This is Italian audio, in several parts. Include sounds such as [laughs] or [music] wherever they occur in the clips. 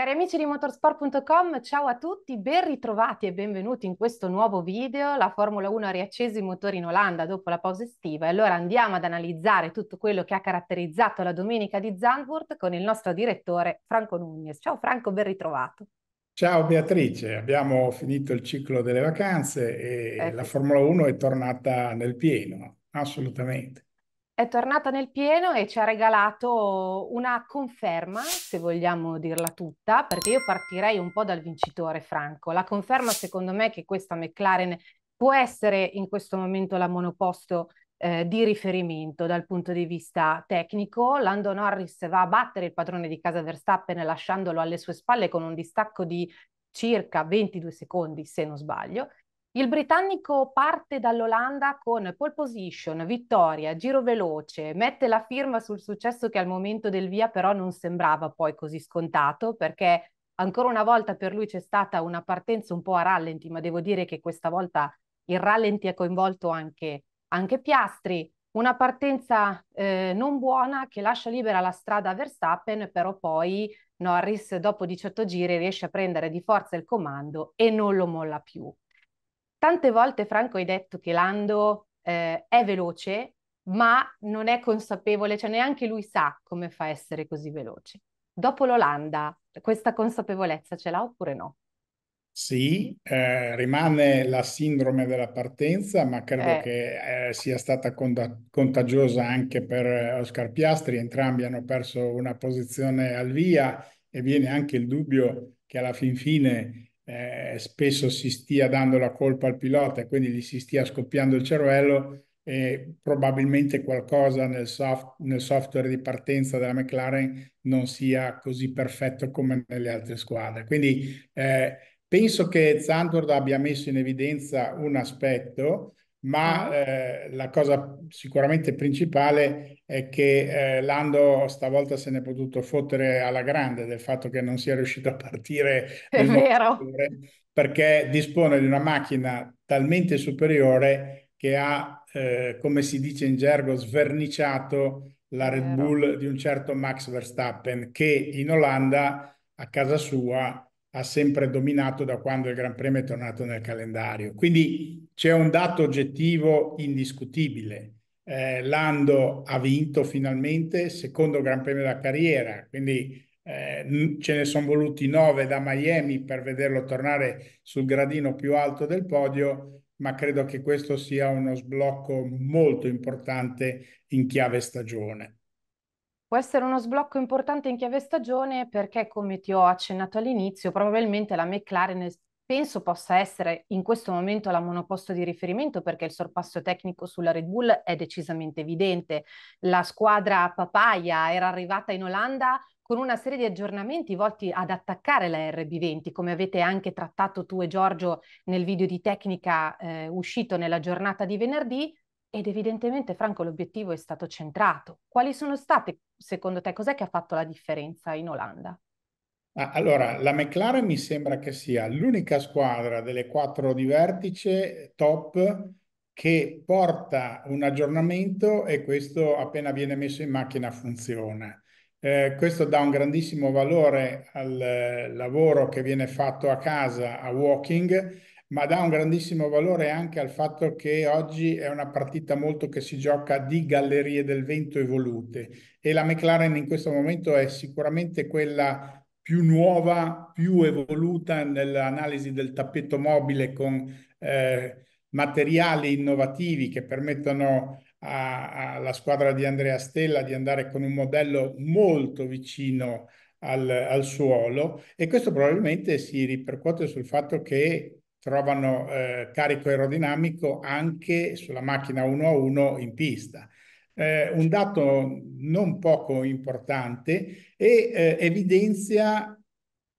Cari amici di motorsport.com, ciao a tutti, ben ritrovati e benvenuti in questo nuovo video. La Formula 1 ha riacceso i motori in Olanda dopo la pausa estiva e allora andiamo ad analizzare tutto quello che ha caratterizzato la domenica di Zandvoort con il nostro direttore Franco Nunes. Ciao Franco, ben ritrovato. Ciao Beatrice, abbiamo finito il ciclo delle vacanze e eh. la Formula 1 è tornata nel pieno, assolutamente è tornata nel pieno e ci ha regalato una conferma, se vogliamo dirla tutta, perché io partirei un po' dal vincitore Franco. La conferma secondo me è che questa McLaren può essere in questo momento la monoposto eh, di riferimento dal punto di vista tecnico. Lando Norris va a battere il padrone di casa Verstappen lasciandolo alle sue spalle con un distacco di circa 22 secondi, se non sbaglio, il britannico parte dall'Olanda con pole position, vittoria, giro veloce, mette la firma sul successo che al momento del via però non sembrava poi così scontato perché ancora una volta per lui c'è stata una partenza un po' a rallenti, ma devo dire che questa volta il rallenti ha coinvolto anche, anche Piastri, una partenza eh, non buona che lascia libera la strada a Verstappen, però poi Norris dopo 18 giri riesce a prendere di forza il comando e non lo molla più. Tante volte, Franco, hai detto che Lando eh, è veloce, ma non è consapevole, cioè neanche lui sa come fa a essere così veloce. Dopo l'Olanda, questa consapevolezza ce l'ha oppure no? Sì, eh, rimane la sindrome della partenza, ma credo eh. che eh, sia stata cont- contagiosa anche per eh, Oscar Piastri. Entrambi hanno perso una posizione al via e viene anche il dubbio che alla fin fine eh, spesso si stia dando la colpa al pilota e quindi gli si stia scoppiando il cervello e probabilmente qualcosa nel, soft, nel software di partenza della McLaren non sia così perfetto come nelle altre squadre. Quindi eh, penso che Zandvoort abbia messo in evidenza un aspetto ma mm-hmm. eh, la cosa sicuramente principale è che eh, Lando stavolta se n'è potuto fottere alla grande del fatto che non sia riuscito a partire è vero. perché dispone di una macchina talmente superiore che ha, eh, come si dice in gergo, sverniciato la Red Bull di un certo Max Verstappen che in Olanda a casa sua ha sempre dominato da quando il Gran Premio è tornato nel calendario. Quindi c'è un dato oggettivo indiscutibile. Eh, Lando ha vinto finalmente secondo Gran Premio della carriera, quindi eh, ce ne sono voluti nove da Miami per vederlo tornare sul gradino più alto del podio, ma credo che questo sia uno sblocco molto importante in chiave stagione. Può essere uno sblocco importante in chiave stagione perché, come ti ho accennato all'inizio, probabilmente la McLaren penso possa essere in questo momento la monoposto di riferimento perché il sorpasso tecnico sulla Red Bull è decisamente evidente. La squadra papaya era arrivata in Olanda con una serie di aggiornamenti volti ad attaccare la RB20, come avete anche trattato tu e Giorgio nel video di tecnica eh, uscito nella giornata di venerdì, ed evidentemente, Franco, l'obiettivo è stato centrato. Quali sono state, secondo te, cos'è che ha fatto la differenza in Olanda? Ah, allora, la McLaren mi sembra che sia l'unica squadra delle quattro di vertice top che porta un aggiornamento e questo appena viene messo in macchina funziona. Eh, questo dà un grandissimo valore al eh, lavoro che viene fatto a casa a walking ma dà un grandissimo valore anche al fatto che oggi è una partita molto che si gioca di gallerie del vento evolute e la McLaren in questo momento è sicuramente quella più nuova, più evoluta nell'analisi del tappeto mobile con eh, materiali innovativi che permettono alla squadra di Andrea Stella di andare con un modello molto vicino al, al suolo e questo probabilmente si ripercuote sul fatto che trovano eh, carico aerodinamico anche sulla macchina 1 a 1 in pista. Eh, un dato non poco importante e eh, evidenzia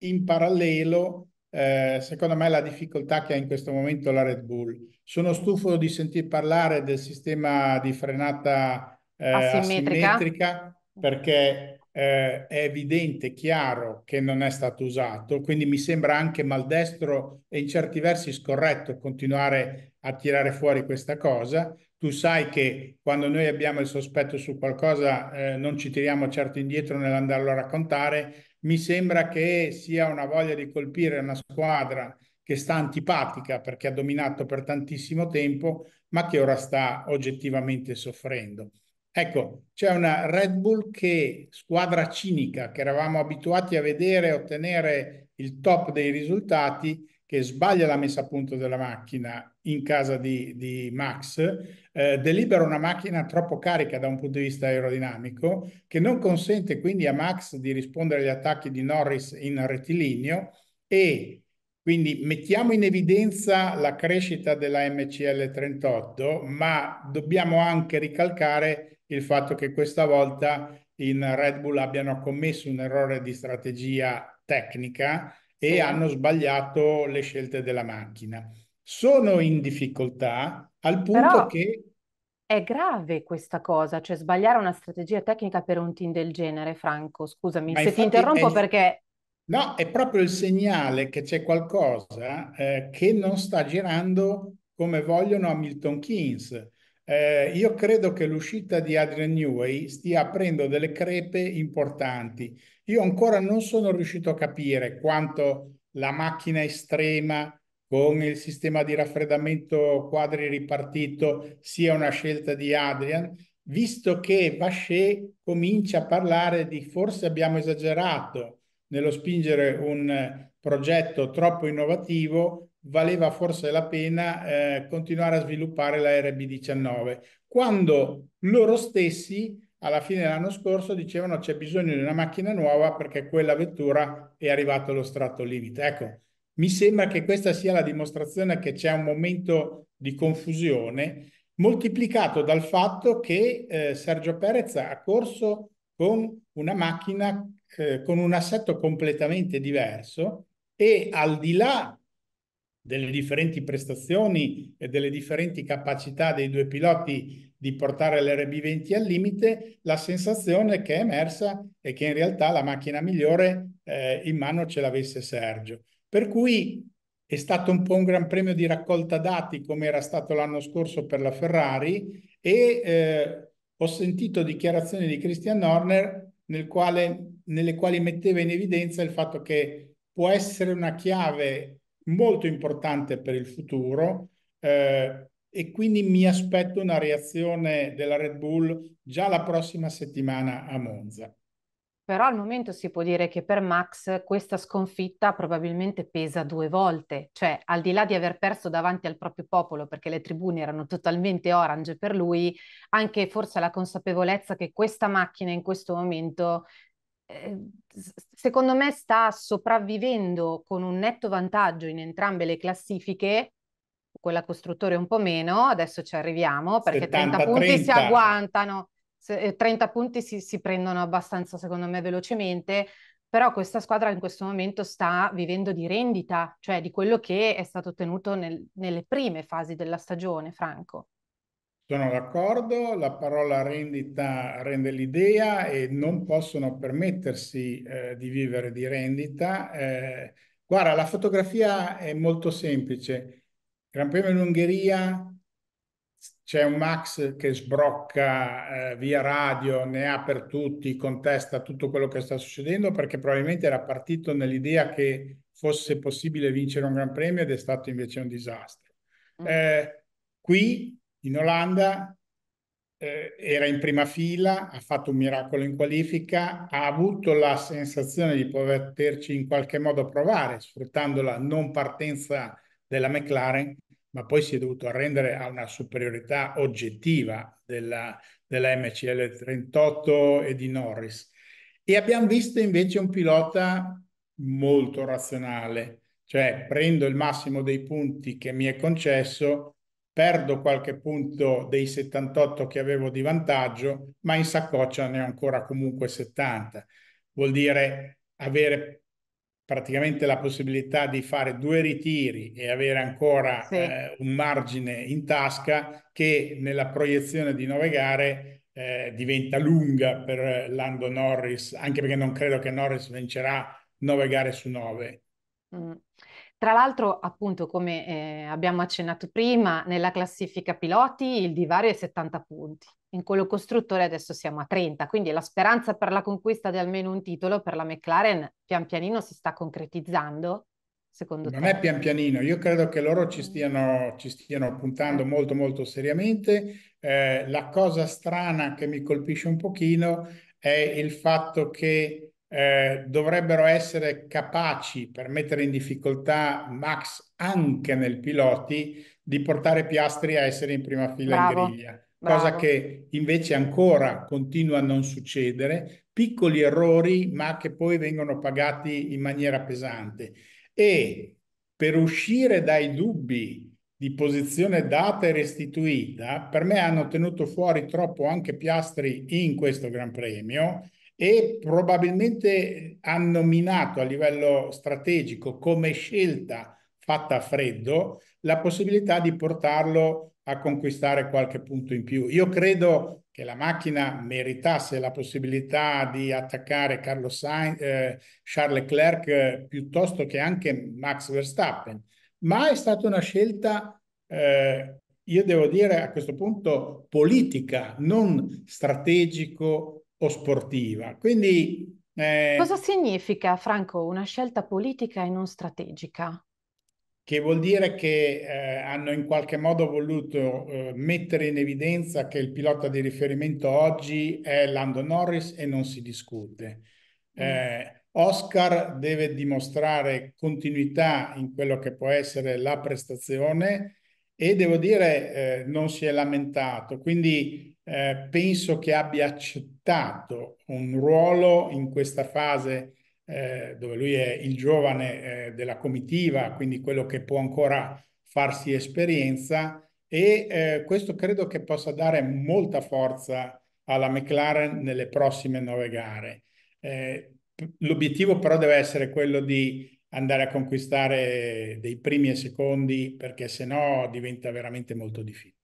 in parallelo, eh, secondo me, la difficoltà che ha in questo momento la Red Bull. Sono stufo di sentir parlare del sistema di frenata eh, asimmetrica. asimmetrica perché eh, è evidente, chiaro che non è stato usato, quindi mi sembra anche maldestro e in certi versi scorretto continuare a tirare fuori questa cosa. Tu sai che quando noi abbiamo il sospetto su qualcosa eh, non ci tiriamo certo indietro nell'andarlo a raccontare. Mi sembra che sia una voglia di colpire una squadra che sta antipatica perché ha dominato per tantissimo tempo, ma che ora sta oggettivamente soffrendo. Ecco, c'è una Red Bull che, squadra cinica, che eravamo abituati a vedere ottenere il top dei risultati, che sbaglia la messa a punto della macchina in casa di, di Max, eh, delibera una macchina troppo carica da un punto di vista aerodinamico, che non consente quindi a Max di rispondere agli attacchi di Norris in rettilineo e quindi mettiamo in evidenza la crescita della MCL 38, ma dobbiamo anche ricalcare il fatto che questa volta in Red Bull abbiano commesso un errore di strategia tecnica e hanno sbagliato le scelte della macchina. Sono in difficoltà al punto Però... che è grave questa cosa, cioè sbagliare una strategia tecnica per un team del genere, Franco. Scusami Ma se ti interrompo è... perché. No, è proprio il segnale che c'è qualcosa eh, che non sta girando come vogliono Hamilton Keynes. Eh, io credo che l'uscita di Adrian Newey stia aprendo delle crepe importanti. Io ancora non sono riuscito a capire quanto la macchina estrema con il sistema di raffreddamento quadri ripartito sia una scelta di Adrian, visto che Vaché comincia a parlare di forse abbiamo esagerato nello spingere un progetto troppo innovativo valeva forse la pena eh, continuare a sviluppare la RB19, quando loro stessi alla fine dell'anno scorso dicevano c'è bisogno di una macchina nuova perché quella vettura è arrivata allo strato limite. Ecco, mi sembra che questa sia la dimostrazione che c'è un momento di confusione moltiplicato dal fatto che eh, Sergio Perez ha corso con una macchina eh, con un assetto completamente diverso e al di là delle differenti prestazioni e delle differenti capacità dei due piloti di portare l'RB20 al limite, la sensazione che è emersa è che in realtà la macchina migliore eh, in mano ce l'avesse Sergio. Per cui è stato un po' un gran premio di raccolta dati come era stato l'anno scorso per la Ferrari e eh, ho sentito dichiarazioni di Christian Horner nel quale, nelle quali metteva in evidenza il fatto che può essere una chiave molto importante per il futuro eh, e quindi mi aspetto una reazione della Red Bull già la prossima settimana a Monza. Però al momento si può dire che per Max questa sconfitta probabilmente pesa due volte, cioè al di là di aver perso davanti al proprio popolo perché le tribune erano totalmente orange per lui, anche forse la consapevolezza che questa macchina in questo momento secondo me sta sopravvivendo con un netto vantaggio in entrambe le classifiche, quella costruttore un po' meno, adesso ci arriviamo perché 70, 30 punti 30. si agguantano, 30 eh, punti si, si prendono abbastanza secondo me velocemente, però questa squadra in questo momento sta vivendo di rendita, cioè di quello che è stato ottenuto nel, nelle prime fasi della stagione, Franco. Sono d'accordo, la parola rendita rende l'idea e non possono permettersi eh, di vivere di rendita. Eh, guarda, la fotografia è molto semplice. Gran Premio in Ungheria c'è un Max che sbrocca eh, via radio, ne ha per tutti, contesta tutto quello che sta succedendo perché probabilmente era partito nell'idea che fosse possibile vincere un Gran Premio ed è stato invece un disastro. Mm. Eh, qui in Olanda, eh, era in prima fila, ha fatto un miracolo in qualifica, ha avuto la sensazione di poterci in qualche modo provare, sfruttando la non partenza della McLaren, ma poi si è dovuto arrendere a una superiorità oggettiva della, della MCL 38 e di Norris. E abbiamo visto invece un pilota molto razionale, cioè prendo il massimo dei punti che mi è concesso, perdo qualche punto dei 78 che avevo di vantaggio, ma in saccoccia ne ho ancora comunque 70. Vuol dire avere praticamente la possibilità di fare due ritiri e avere ancora sì. eh, un margine in tasca che nella proiezione di nove gare eh, diventa lunga per Lando Norris, anche perché non credo che Norris vincerà nove gare su nove. Mm. Tra l'altro, appunto, come eh, abbiamo accennato prima, nella classifica piloti il divario è 70 punti, in quello costruttore adesso siamo a 30, quindi la speranza per la conquista di almeno un titolo per la McLaren pian pianino si sta concretizzando, secondo non te? Non è pian pianino, io credo che loro ci stiano, ci stiano puntando molto molto seriamente. Eh, la cosa strana che mi colpisce un pochino è il fatto che eh, dovrebbero essere capaci per mettere in difficoltà Max anche nel piloti di portare Piastri a essere in prima fila Bravo. in griglia. Bravo. cosa che invece ancora continua a non succedere, piccoli errori ma che poi vengono pagati in maniera pesante. E per uscire dai dubbi di posizione data e restituita, per me hanno tenuto fuori troppo anche Piastri in questo Gran Premio e probabilmente hanno minato a livello strategico come scelta fatta a freddo la possibilità di portarlo a conquistare qualche punto in più. Io credo che la macchina meritasse la possibilità di attaccare Sain, eh, Charles Leclerc piuttosto che anche Max Verstappen, ma è stata una scelta, eh, io devo dire a questo punto, politica, non strategico o sportiva. Quindi, eh, Cosa significa, Franco, una scelta politica e non strategica? Che vuol dire che eh, hanno in qualche modo voluto eh, mettere in evidenza che il pilota di riferimento oggi è Lando Norris e non si discute. Mm. Eh, Oscar deve dimostrare continuità in quello che può essere la prestazione e devo dire eh, non si è lamentato. Quindi eh, penso che abbia accettato un ruolo in questa fase eh, dove lui è il giovane eh, della comitiva, quindi quello che può ancora farsi esperienza e eh, questo credo che possa dare molta forza alla McLaren nelle prossime nove gare. Eh, l'obiettivo però deve essere quello di andare a conquistare dei primi e secondi perché se no diventa veramente molto difficile.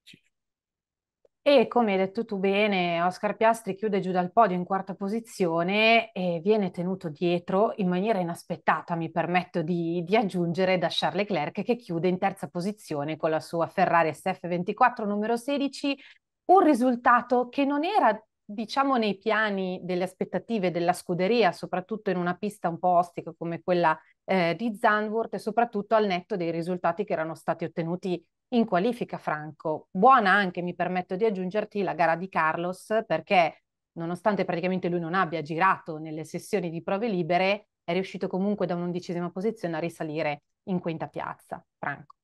E come hai detto tu bene, Oscar Piastri chiude giù dal podio in quarta posizione e viene tenuto dietro in maniera inaspettata, mi permetto di, di aggiungere, da Charles Leclerc che chiude in terza posizione con la sua Ferrari SF24 numero 16, un risultato che non era diciamo nei piani delle aspettative della scuderia, soprattutto in una pista un po' ostica come quella eh, di Zandvoort e soprattutto al netto dei risultati che erano stati ottenuti in qualifica Franco. Buona anche, mi permetto di aggiungerti, la gara di Carlos perché nonostante praticamente lui non abbia girato nelle sessioni di prove libere, è riuscito comunque da un'undicesima posizione a risalire in quinta piazza. Franco.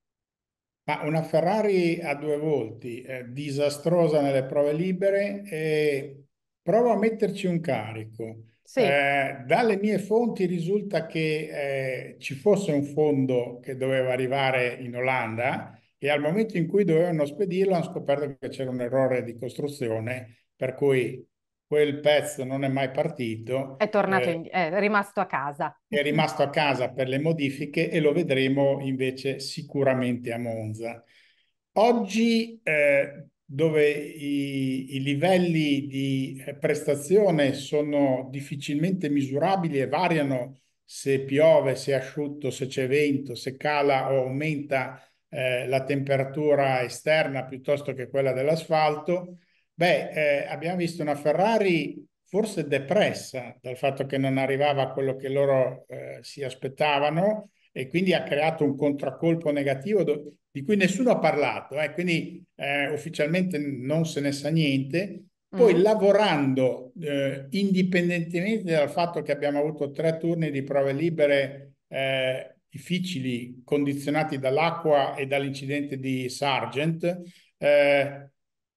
Ma una Ferrari a due volti, eh, disastrosa nelle prove libere e prova a metterci un carico. Sì. Eh, dalle mie fonti risulta che eh, ci fosse un fondo che doveva arrivare in Olanda, e al momento in cui dovevano spedirlo hanno scoperto che c'era un errore di costruzione per cui quel pezzo non è mai partito. È tornato, eh, in, è rimasto a casa. È rimasto a casa per le modifiche e lo vedremo invece sicuramente a Monza. Oggi eh, dove i, i, livelli di eh, prestazione sono difficilmente misurabili e variano se piove, se è asciutto, se c'è vento, se cala o aumenta eh, la temperatura esterna piuttosto che quella dell'asfalto, beh, eh, abbiamo visto una Ferrari forse depressa dal fatto che non arrivava a quello che loro eh, si aspettavano e quindi ha creato un contraccolpo negativo do- di cui nessuno ha parlato, eh, quindi eh, ufficialmente non se ne sa niente. Poi mm. lavorando, indipendentemente dal fatto che abbiamo avuto tre turni di prove libere eh, difficili condizionati dall'acqua e dall'incidente di Sargent, eh,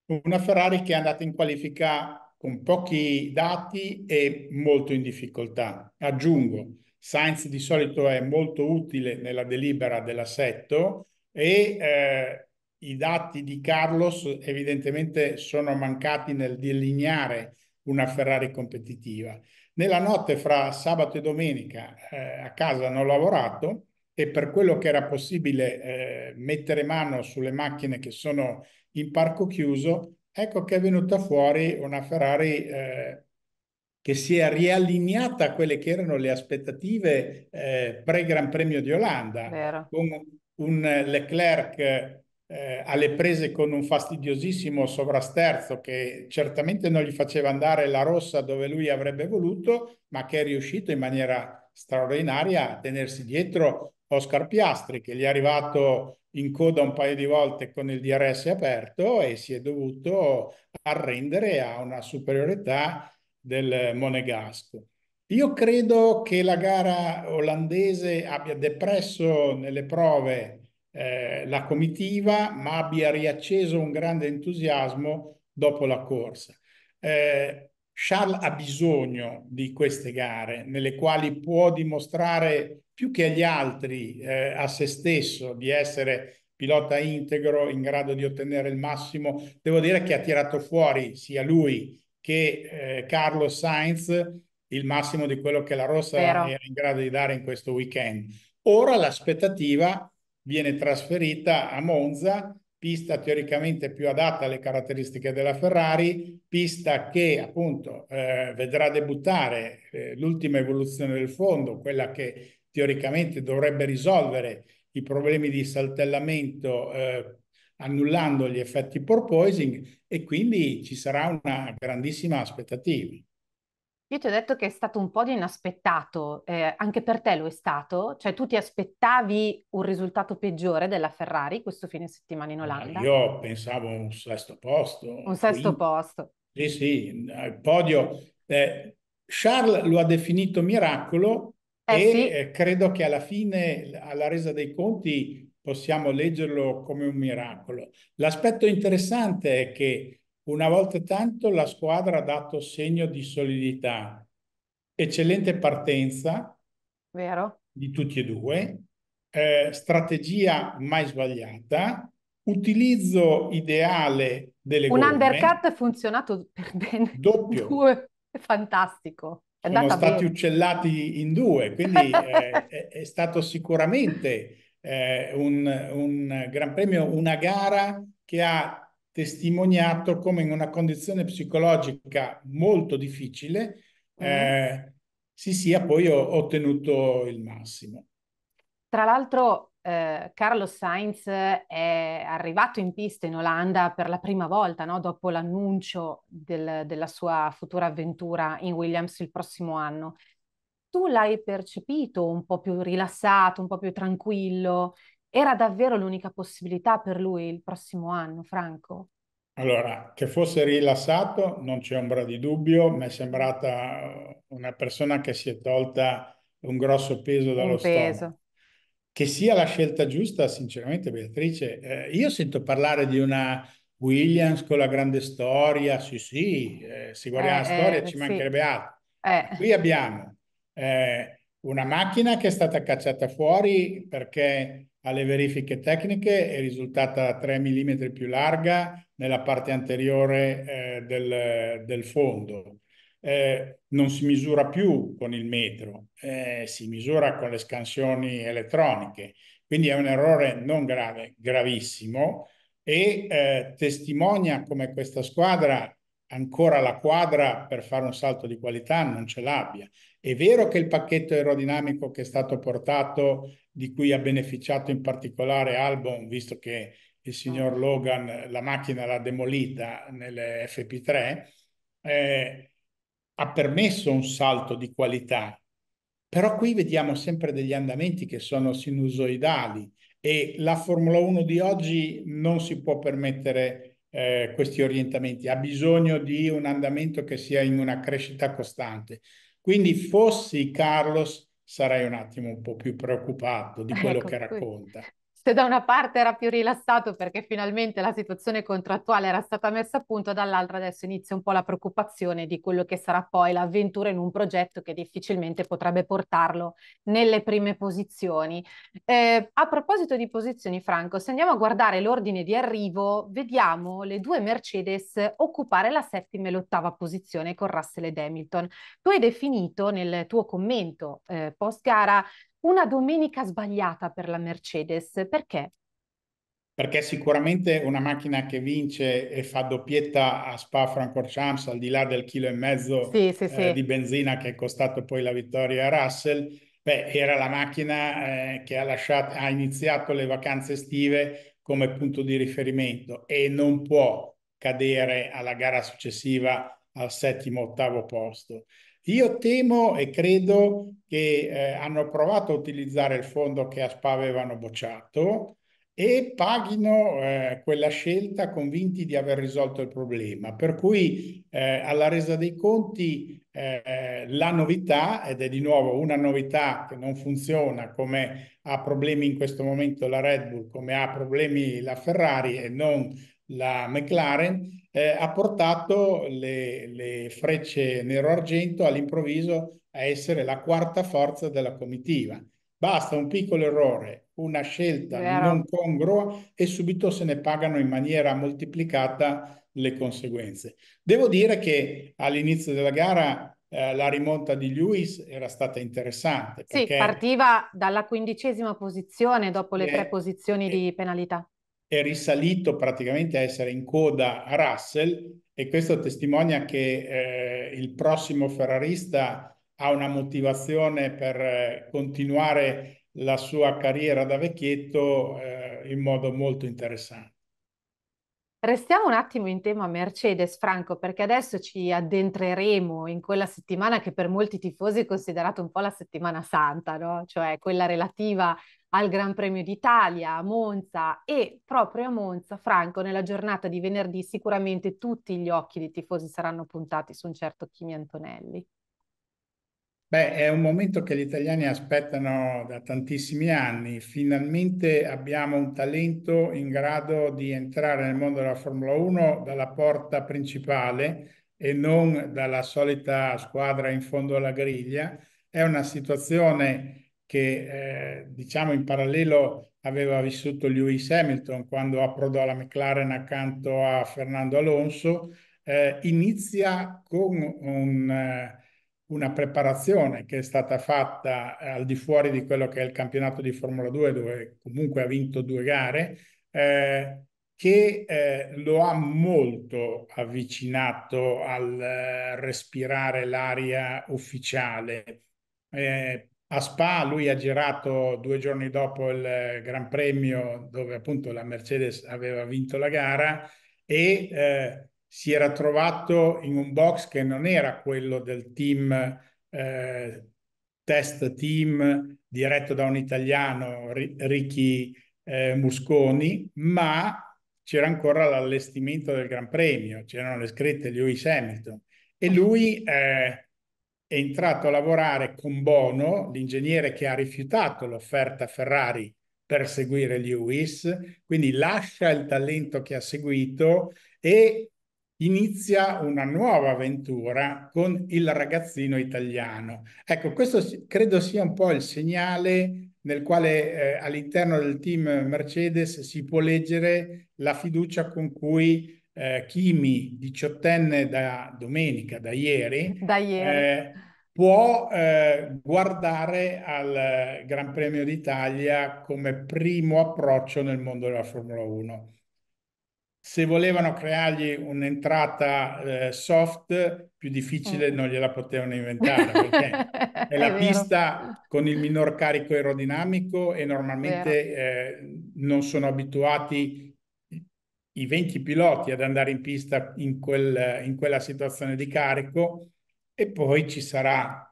una Ferrari che è andata in qualifica con pochi dati e molto in difficoltà. Aggiungo, Sainz di solito è molto utile nella delibera dell'assetto e eh, i dati di Carlos evidentemente sono mancati nel delineare una Ferrari competitiva. Nella notte fra sabato e domenica eh, a casa hanno lavorato e per quello che era possibile eh, mettere mano sulle macchine che sono in parco chiuso, ecco che è venuta fuori una Ferrari eh, che si è riallineata a quelle che erano le aspettative eh, pre-Gran Premio di Olanda, Vero. con un Leclerc eh, alle prese con un fastidiosissimo sovrasterzo che certamente non gli faceva andare la rossa dove lui avrebbe voluto, ma che è riuscito in maniera straordinaria a tenersi dietro Oscar Piastri che gli è arrivato in coda un paio di volte con il DRS aperto e si è dovuto arrendere a una superiorità del Monegasco. Io credo che la gara olandese abbia depresso nelle prove eh, la comitiva, ma abbia riacceso un grande entusiasmo dopo la corsa. Eh, Charles ha bisogno di queste gare nelle quali può dimostrare più che agli altri, eh, a se stesso, di essere pilota integro, in grado di ottenere il massimo. Devo dire che ha tirato fuori sia lui che eh, Carlo Sainz il massimo di quello che la Rossa era in grado di dare in questo weekend. Ora l'aspettativa viene trasferita a Monza pista teoricamente più adatta alle caratteristiche della Ferrari, pista che appunto eh, vedrà debuttare eh, l'ultima evoluzione del fondo, quella che teoricamente dovrebbe risolvere i problemi di saltellamento eh, annullando gli effetti porpoising e quindi ci sarà una grandissima aspettativa. Io ti ho detto che è stato un po' di inaspettato, eh, anche per te lo è stato, cioè tu ti aspettavi un risultato peggiore della Ferrari questo fine settimana in Olanda? Io pensavo un sesto posto. Un sesto quindi... posto. Sì, sì, al podio. Eh, Charles lo ha definito miracolo eh, e sì. Eh, credo che alla fine, alla resa dei conti, possiamo leggerlo come un miracolo. L'aspetto interessante è che una volta tanto la squadra ha dato segno di solidità. Eccellente partenza Vero. di tutti e due, eh, strategia mai sbagliata, utilizzo ideale delle Un gomme. Un undercut è funzionato [laughs] per bene. Doppio. [laughs] Due. È fantastico. È Sono stati bene. uccellati in due, quindi [laughs] eh, è, è, stato sicuramente eh, un, un Gran Premio, una gara che ha testimoniato come in una condizione psicologica molto difficile mm. eh, si sia poi ottenuto il massimo. Tra l'altro eh, Carlos Sainz è arrivato in pista in Olanda per la prima volta no? dopo l'annuncio del, della sua futura avventura in Williams il prossimo anno. Tu l'hai percepito un po' più rilassato, un po' più tranquillo? Era davvero l'unica possibilità per lui il prossimo anno, Franco? Allora, che fosse rilassato non c'è ombra di dubbio, mi è sembrata eh, una persona che si è tolta un grosso peso dallo un Che sia la scelta giusta, sinceramente Beatrice, eh, io sento parlare di una Williams con la grande storia, sì sì, eh, si guarda eh, la storia, eh, ci sì. mancherebbe altro. Eh. Qui abbiamo una macchina che è stata cacciata fuori perché alle verifiche tecniche è risultata 3 mm più larga nella parte anteriore eh, del, del, fondo. Eh, non si misura più con il metro, eh, si misura con le scansioni elettroniche, quindi è un errore non grave, gravissimo e eh, testimonia come questa squadra ancora la quadra per fare un salto di qualità non ce l'abbia è vero che il pacchetto aerodinamico che è stato portato, di cui ha beneficiato in particolare Albon, visto che il signor ah. Logan la macchina l'ha demolita nelle FP3, eh, ha permesso un salto di qualità. Però qui vediamo sempre degli andamenti che sono sinusoidali e la Formula 1 di oggi non si può permettere eh, questi orientamenti, ha bisogno di un andamento che sia in una crescita costante. Quindi fossi Carlos sarei un attimo un po' più preoccupato di [laughs] quello ecco, che racconta se da una parte era più rilassato perché finalmente la situazione contrattuale era stata messa a punto, dall'altra adesso inizia un po' la preoccupazione di quello che sarà poi l'avventura in un progetto che difficilmente potrebbe portarlo nelle prime posizioni. Eh, a proposito di posizioni, Franco, se andiamo a guardare l'ordine di arrivo, vediamo le due Mercedes occupare la settima e l'ottava posizione con Russell ed Hamilton. Tu hai definito nel tuo commento eh, post gara una domenica sbagliata per la Mercedes, perché? Perché sicuramente una macchina che vince e fa doppietta a Spa Francorchamps, al di là del chilo e mezzo sì, sì, eh, sì. di benzina che è costato poi la vittoria a Russell, beh, era la macchina eh, che ha, lasciato, ha iniziato le vacanze estive come punto di riferimento e non può cadere alla gara successiva al settimo ottavo posto. Io temo e credo che eh, hanno provato a utilizzare il fondo che a Spa avevano bocciato e paghino eh, quella scelta convinti di aver risolto il problema. Per cui eh, alla resa dei conti eh, la novità, ed è di nuovo una novità che non funziona come ha problemi in questo momento la Red Bull, come ha problemi la Ferrari e non la McLaren, eh, ha portato le, le frecce nero-argento all'improvviso a essere la quarta forza della comitiva. Basta un piccolo errore, una scelta Vero. non congrua e subito se ne pagano in maniera moltiplicata le conseguenze. Devo dire che all'inizio della gara eh, la rimonta di Lewis era stata interessante. Sì, partiva dalla quindicesima posizione dopo le eh, tre posizioni eh, di penalità è risalito praticamente a essere in coda a Russell e questo testimonia che eh, il prossimo ferrarista ha una motivazione per eh, continuare la sua carriera da vecchietto eh, in modo molto interessante. Restiamo un attimo in tema Mercedes, Franco, perché adesso ci addentreremo in quella settimana che per molti tifosi è considerata un po' la settimana santa, no? Cioè quella relativa al Gran Premio d'Italia, a Monza e proprio a Monza, Franco, nella giornata di venerdì sicuramente tutti gli occhi dei tifosi saranno puntati su un certo Kimi Antonelli. Beh, è un momento che gli italiani aspettano da tantissimi anni. Finalmente abbiamo un talento in grado di entrare nel mondo della Formula 1 dalla porta principale e non dalla solita squadra in fondo alla griglia. È una situazione che eh, diciamo in parallelo aveva vissuto Lewis Hamilton quando approdò alla McLaren accanto a Fernando Alonso, eh, inizia con un, eh, una preparazione che è stata fatta eh, al di fuori di quello che è il campionato di Formula 2 dove comunque ha vinto due gare. Eh, che eh, lo ha molto avvicinato al eh, respirare l'aria ufficiale. Eh, a Spa, lui ha girato due giorni dopo il Gran Premio dove appunto la Mercedes aveva vinto la gara e eh, si era trovato in un box che non era quello del team eh, test team diretto da un italiano, Ricky eh, Musconi, ma c'era ancora l'allestimento del Gran Premio, c'erano le scritte Lewis Hamilton e lui eh, è entrato a lavorare con Bono, l'ingegnere che ha rifiutato l'offerta Ferrari per seguire Lewis, quindi lascia il talento che ha seguito e inizia una nuova avventura con il ragazzino italiano. Ecco, questo credo sia un po' il segnale nel quale eh, all'interno del team Mercedes si può leggere la fiducia con cui eh, Chimi, diciottenne da domenica, da ieri, da ieri. Eh, può eh, guardare al Gran Premio d'Italia come primo approccio nel mondo della Formula 1. Se volevano creargli un'entrata eh, soft, più difficile mm. non gliela potevano inventare, perché [laughs] è la è pista con il minor carico aerodinamico e normalmente eh, non sono abituati i 20 piloti ad andare in pista in, quel, in quella situazione di carico e poi ci sarà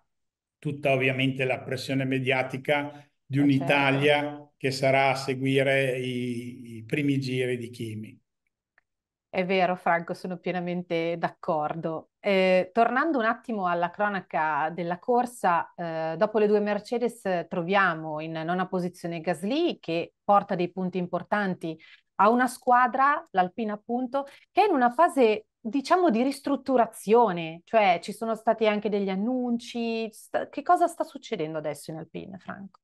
tutta ovviamente la pressione mediatica di eh, un'Italia certo. che sarà a seguire i, i primi giri di Kimi. È vero, Franco, sono pienamente d'accordo. Eh, tornando un attimo alla cronaca della corsa, eh, dopo le due Mercedes eh, troviamo in nona posizione Gasly che porta dei punti importanti a una squadra, l'Alpina appunto, che è in una fase diciamo di ristrutturazione, cioè ci sono stati anche degli annunci, che cosa sta succedendo adesso in Alpine, Franco?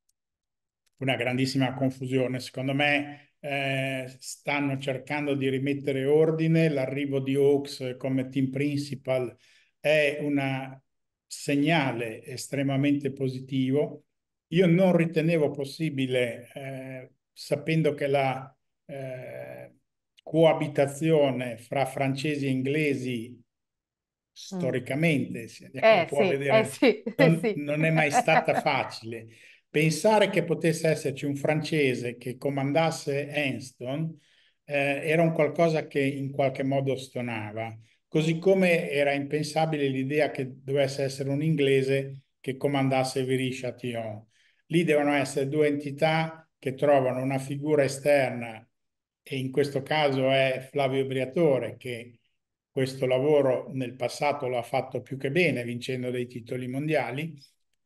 Una grandissima confusione, secondo me eh, stanno cercando di rimettere ordine, l'arrivo di Oaks come team principal è un segnale estremamente positivo. Io non ritenevo possibile, eh, sapendo che la eh, coabitazione fra francesi e inglesi storicamente, si eh, può sì, eh, vedere, [laughs] eh, sì, non, sì. non, è mai stata facile. Pensare che potesse esserci un francese che comandasse Enston eh, era un qualcosa che in qualche modo stonava, così come era impensabile l'idea che dovesse essere un inglese che comandasse Viry Chatillon. Lì devono essere due entità che trovano una figura esterna e in questo caso è Flavio Briatore che questo lavoro nel passato l'ha fatto più che bene vincendo dei titoli mondiali,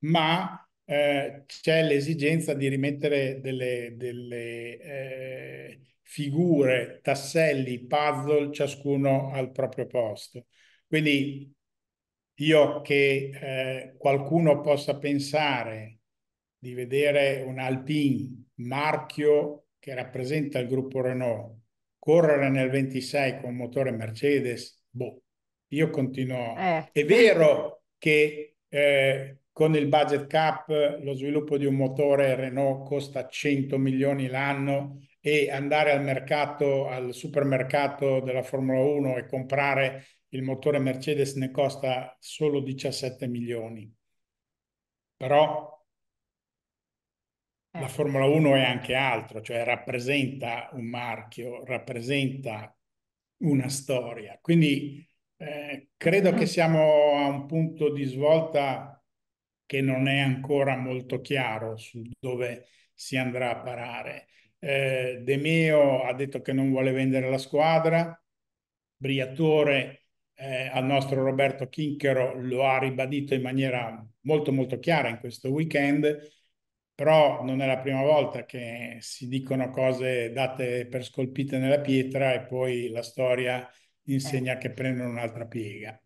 ma eh, c'è l'esigenza di rimettere delle, delle eh, figure, tasselli, puzzle, ciascuno al proprio posto. Quindi io che eh, qualcuno possa pensare di vedere un Alpine marchio che rappresenta il gruppo Renault, correre nel 26 con motore Mercedes, boh, io continuo. Eh. È vero che eh, con il budget cap lo sviluppo di un motore Renault costa 100 milioni l'anno e andare al mercato, al supermercato della Formula 1 e comprare il motore Mercedes ne costa solo 17 milioni. Però eh. La Formula 1 è anche altro, cioè rappresenta un marchio, rappresenta una storia. Quindi eh, credo che mm. siamo a un punto di svolta che non è ancora molto chiaro su dove si andrà a parare. Eh, De Meo ha detto che non vuole vendere la squadra, Briatore eh, al nostro Roberto Chinchero lo ha ribadito in maniera molto molto chiara in questo weekend però non è la prima volta che si dicono cose date per scolpite nella pietra e poi la storia insegna ecco. che prendono un'altra piega.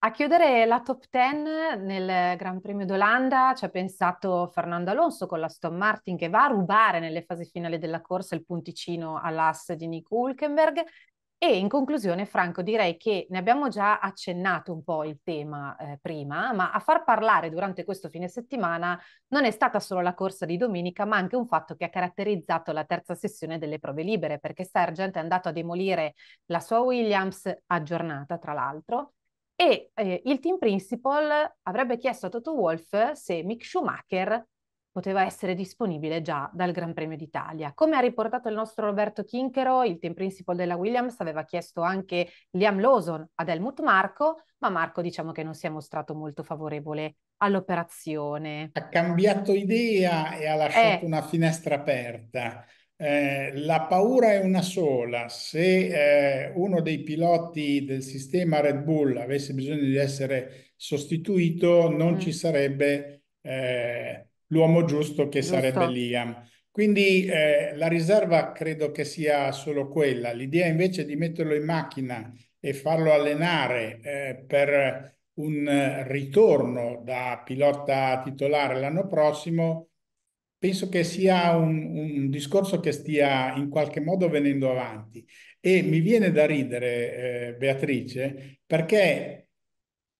A chiudere la top 10 nel Gran Premio d'Olanda ci ha pensato Fernando Alonso con la Stone Martin che va a rubare nelle fasi finali della corsa il punticino all'asse di Nick Hulkenberg. E in conclusione, Franco, direi che ne abbiamo già accennato un po' il tema eh, prima, ma a far parlare durante questo fine settimana non è stata solo la corsa di domenica, ma anche un fatto che ha caratterizzato la terza sessione delle prove libere, perché Sargent è andato a demolire la sua Williams aggiornata, tra l'altro, e eh, il team principal avrebbe chiesto a Toto Wolff se Mick Schumacher poteva essere disponibile già dal Gran Premio d'Italia. Come ha riportato il nostro Roberto Chinchero, il team principal della Williams aveva chiesto anche Liam Lawson ad Helmut Marco, ma Marco diciamo che non si è mostrato molto favorevole all'operazione. Ha cambiato idea e ha lasciato eh. una finestra aperta. Eh, la paura è una sola, se eh, uno dei piloti del sistema Red Bull avesse bisogno di essere sostituito non mm. ci sarebbe eh, l'uomo giusto che giusto. sarebbe Liam. Quindi eh, la riserva credo che sia solo quella. L'idea invece di metterlo in macchina e farlo allenare eh, per un ritorno da pilota titolare l'anno prossimo, penso che sia un, un, discorso che stia in qualche modo venendo avanti. E mi viene da ridere, eh, Beatrice, perché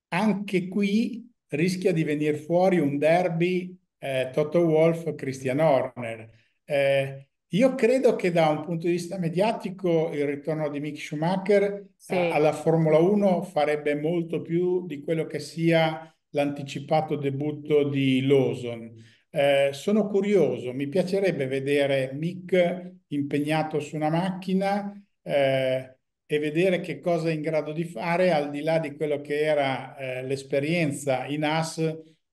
anche qui rischia di venire fuori un derby eh, Toto Wolf, Christian Horner. Eh, io credo che da un punto di vista mediatico il ritorno di Mick Schumacher sì. a, eh, alla Formula 1 farebbe molto più di quello che sia l'anticipato debutto di Lawson. Eh, sono curioso, mi piacerebbe vedere Mick impegnato su una macchina eh, e vedere che cosa è in grado di fare al di là di quello che era eh, l'esperienza in AS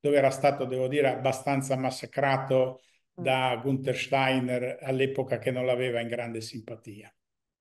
dove era stato, devo dire, abbastanza massacrato mm. da Gunther Steiner all'epoca che non l'aveva in grande simpatia.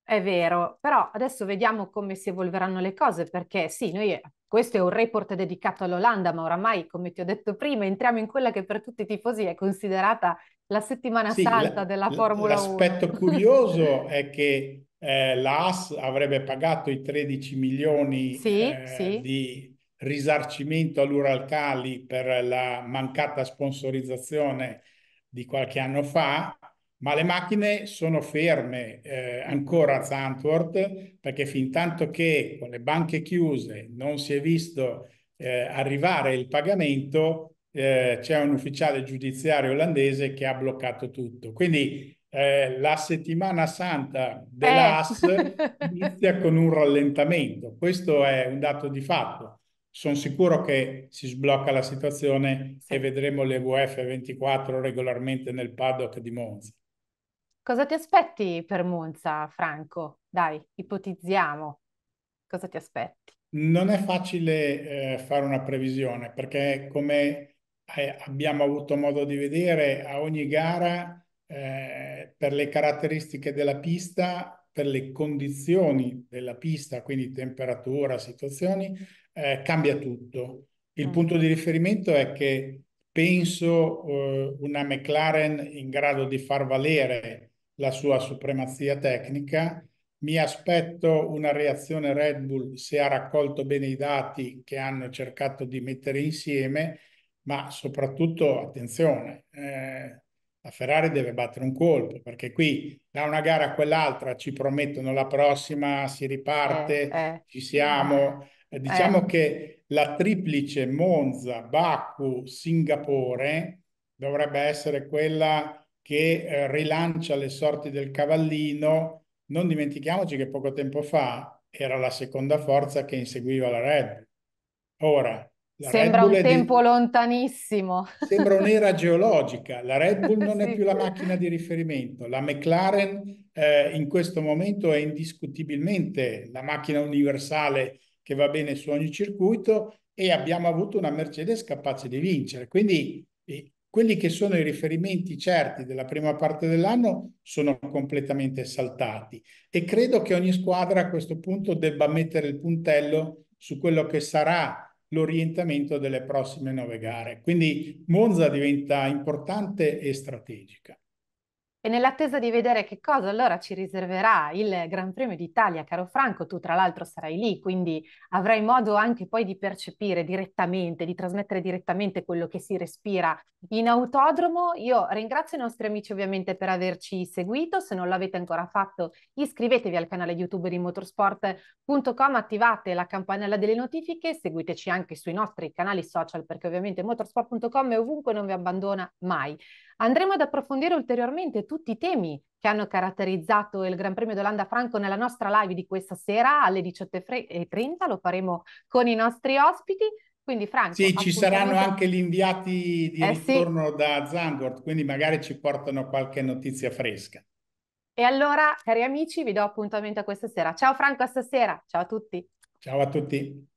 È vero, però adesso vediamo come si evolveranno le cose, perché sì, noi, questo è un report dedicato all'Olanda, ma oramai, come ti ho detto prima, entriamo in quella che per tutti i tifosi è considerata la settimana sì, santa la, della Formula l'aspetto 1. L'aspetto [laughs] curioso è che eh, la AS avrebbe pagato i 13 milioni sì, eh, sì. di risarcimento all'Uralcali per la mancata sponsorizzazione di qualche anno fa, ma le macchine sono ferme eh, ancora a Zandvoort perché fin tanto che con le banche chiuse non si è visto eh, arrivare il pagamento, eh, c'è un ufficiale giudiziario olandese che ha bloccato tutto. Quindi eh, la settimana santa dell'AS eh. inizia con un rallentamento. Questo è un dato di fatto sono sicuro che si sblocca la situazione sì. e vedremo le WF 24 regolarmente nel paddock di Monza. Cosa ti aspetti per Monza, Franco? Dai, ipotizziamo. Cosa ti aspetti? Non è facile eh, fare una previsione perché come eh, abbiamo avuto modo di vedere a ogni gara eh, per le caratteristiche della pista per le condizioni della pista, quindi temperatura, situazioni, eh, cambia tutto. Il mm. punto di riferimento è che penso eh, una McLaren in grado di far valere la sua supremazia tecnica. Mi aspetto una reazione Red Bull se ha raccolto bene i dati che hanno cercato di mettere insieme, ma soprattutto attenzione, eh, la Ferrari deve battere un colpo, perché qui da una gara a quell'altra ci promettono la prossima, si riparte, eh, eh. ci siamo. Eh, diciamo eh. che la triplice Monza, Baku, Singapore dovrebbe essere quella che eh, rilancia le sorti del cavallino. Non dimentichiamoci che poco tempo fa era la seconda forza che inseguiva la Red Bull. Ora, la sembra un tempo di... lontanissimo. Sembra un'era [laughs] geologica. La Red Bull non sì. è più la macchina di riferimento. La McLaren eh, in questo momento è indiscutibilmente la macchina universale che va bene su ogni circuito e abbiamo avuto una Mercedes capace di vincere. Quindi eh, quelli che sono i riferimenti certi della prima parte dell'anno sono completamente saltati e credo che ogni squadra a questo punto debba mettere il puntello su quello che sarà l'orientamento delle prossime nove gare. Quindi Monza diventa importante e strategica e nell'attesa di vedere che cosa allora ci riserverà il Gran Premio d'Italia, caro Franco, tu tra l'altro sarai lì, quindi avrai modo anche poi di percepire direttamente, di trasmettere direttamente quello che si respira in autodromo. Io ringrazio i nostri amici ovviamente per averci seguito, se non l'avete ancora fatto iscrivetevi al canale YouTube di motorsport.com, attivate la campanella delle notifiche, seguiteci anche sui nostri canali social perché ovviamente motorsport.com è ovunque non vi abbandona mai. Andremo ad approfondire ulteriormente tutti i temi che hanno caratterizzato il Gran Premio d'Olanda Franco nella nostra live di questa sera alle 18.30. Lo faremo con i nostri ospiti. Quindi Franco. Sì, ci saranno anche gli inviati di eh, ritorno sì. da Zangort, quindi magari ci portano qualche notizia fresca. E allora, cari amici, vi do appuntamento a questa sera. Ciao Franco, a stasera. Ciao a tutti. Ciao a tutti.